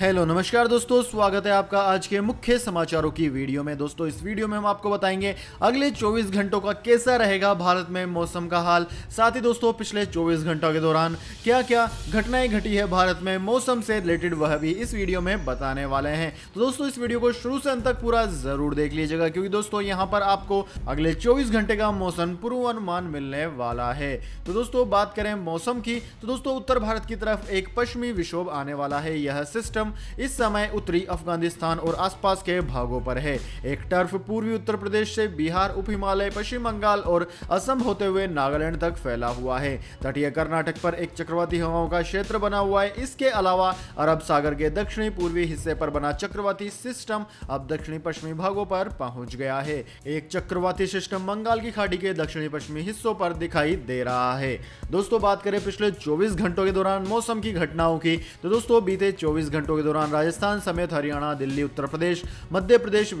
hello नमस्कार दोस्तों स्वागत है आपका आज के मुख्य समाचारों की वीडियो में दोस्तों इस वीडियो में हम आपको बताएंगे अगले 24 घंटों का कैसा रहेगा भारत में मौसम का हाल साथ ही दोस्तों पिछले 24 घंटों के दौरान क्या क्या घटनाएं घटी है भारत में मौसम से रिलेटेड वह भी इस वीडियो में बताने वाले हैं तो दोस्तों इस वीडियो को शुरू से अंत तक पूरा जरूर देख लीजिएगा क्योंकि दोस्तों यहाँ पर आपको अगले चौबीस घंटे का मौसम पूर्वानुमान मिलने वाला है तो दोस्तों बात करें मौसम की तो दोस्तों उत्तर भारत की तरफ एक पश्चिमी विक्षोभ आने वाला है यह सिस्टम कदम इस समय उत्तरी अफगानिस्तान और आसपास के भागों पर है एक टर्फ पूर्वी उत्तर प्रदेश से बिहार उप हिमालय पश्चिम बंगाल और असम होते हुए नागालैंड तक फैला हुआ है तटीय कर्नाटक पर एक चक्रवाती हवाओं का क्षेत्र बना हुआ है इसके अलावा अरब सागर के दक्षिणी पूर्वी हिस्से पर बना चक्रवाती सिस्टम अब दक्षिणी पश्चिमी भागों पर पहुंच गया है एक चक्रवाती सिस्टम बंगाल की खाड़ी के दक्षिणी पश्चिमी हिस्सों पर दिखाई दे रहा है दोस्तों बात करें पिछले 24 घंटों के दौरान मौसम की घटनाओं की तो दोस्तों बीते 24 घंटों के दौरान राजस्थान समेत हरियाणा दिल्ली उत्तर प्रदेश मध्य प्रदेश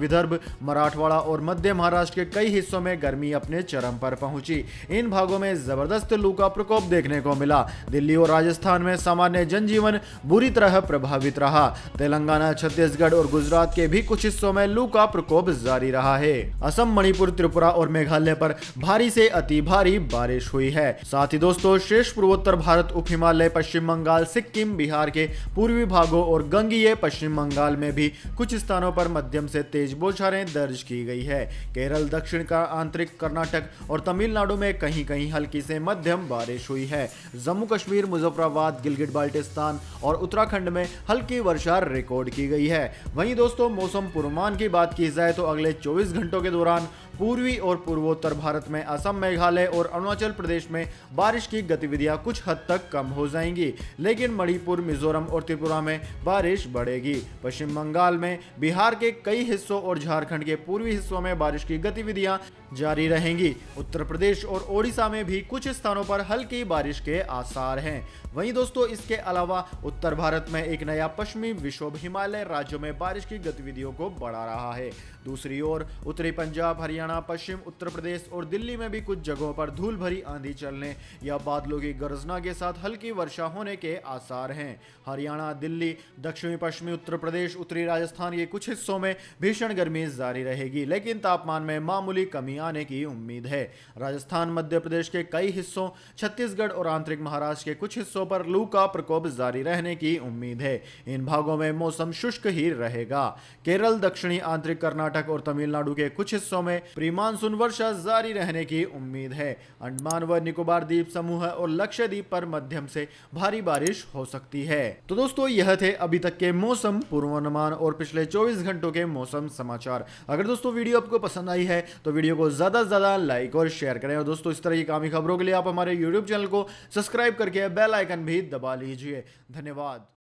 विदर्भ मराठवाड़ा और मध्य महाराष्ट्र के कई हिस्सों में गर्मी अपने चरम पर पहुंची इन भागों में जबरदस्त लू का प्रकोप देखने को मिला दिल्ली और राजस्थान में सामान्य जनजीवन बुरी तरह प्रभावित रहा तेलंगाना छत्तीसगढ़ और गुजरात के भी कुछ हिस्सों में लू का प्रकोप जारी रहा है असम मणिपुर त्रिपुरा और मेघालय पर भारी से अति भारी बारिश हुई है साथ ही दोस्तों शेष पूर्वोत्तर भारत उप हिमालय पश्चिम बंगाल सिक्किम बिहार के पूर्वी भाग शिकागो और गंगीय पश्चिम बंगाल में भी कुछ स्थानों पर मध्यम से तेज बोछारें दर्ज की गई है केरल दक्षिण का आंतरिक कर्नाटक और तमिलनाडु में कहीं कहीं हल्की से मध्यम बारिश हुई है जम्मू कश्मीर मुजफ्फराबाद गिलगिट बाल्टिस्तान और उत्तराखंड में हल्की वर्षा रिकॉर्ड की गई है वहीं दोस्तों मौसम पूर्वान की बात की जाए तो अगले 24 घंटों के दौरान पूर्वी और पूर्वोत्तर भारत में असम मेघालय और अरुणाचल प्रदेश में बारिश की गतिविधियां कुछ हद तक कम हो जाएंगी लेकिन मणिपुर मिजोरम और त्रिपुरा में बारिश बढ़ेगी पश्चिम बंगाल में बिहार के कई हिस्सों और झारखंड के पूर्वी हिस्सों में बारिश की गतिविधियां जारी रहेंगी उत्तर प्रदेश और ओडिशा में भी कुछ स्थानों पर हल्की बारिश के आसार हैं वहीं दोस्तों इसके अलावा उत्तर भारत में एक नया पश्चिमी विक्षोभ हिमालय राज्यों में बारिश की गतिविधियों को बढ़ा रहा है दूसरी ओर उत्तरी पंजाब हरियाणा हरियाणा पश्चिम उत्तर प्रदेश और दिल्ली में भी कुछ जगहों पर धूल भरी आंधी चलने या बादलों की गर्जना के साथ हल्की वर्षा होने के आसार हैं हरियाणा दिल्ली दक्षिणी पश्चिमी उत्तर प्रदेश उत्तरी राजस्थान के कुछ हिस्सों में भीषण गर्मी जारी रहेगी लेकिन तापमान में मामूली कमी आने की उम्मीद है राजस्थान मध्य प्रदेश के कई हिस्सों छत्तीसगढ़ और आंतरिक महाराष्ट्र के कुछ हिस्सों पर लू का प्रकोप जारी रहने की उम्मीद है इन भागों में मौसम शुष्क ही रहेगा केरल दक्षिणी आंतरिक कर्नाटक और तमिलनाडु के कुछ हिस्सों में प्री मानसून वर्षा जारी रहने की उम्मीद है अंडमान व निकोबार द्वीप समूह और लक्षद्वीप पर मध्यम से भारी बारिश हो सकती है तो दोस्तों यह थे अभी तक के मौसम पूर्वानुमान और पिछले 24 घंटों के मौसम समाचार अगर दोस्तों वीडियो आपको पसंद आई है तो वीडियो को ज्यादा से ज्यादा लाइक और शेयर करें और दोस्तों इस तरह की कामी खबरों के लिए आप हमारे यूट्यूब चैनल को सब्सक्राइब करके बेल आइकन भी दबा लीजिए धन्यवाद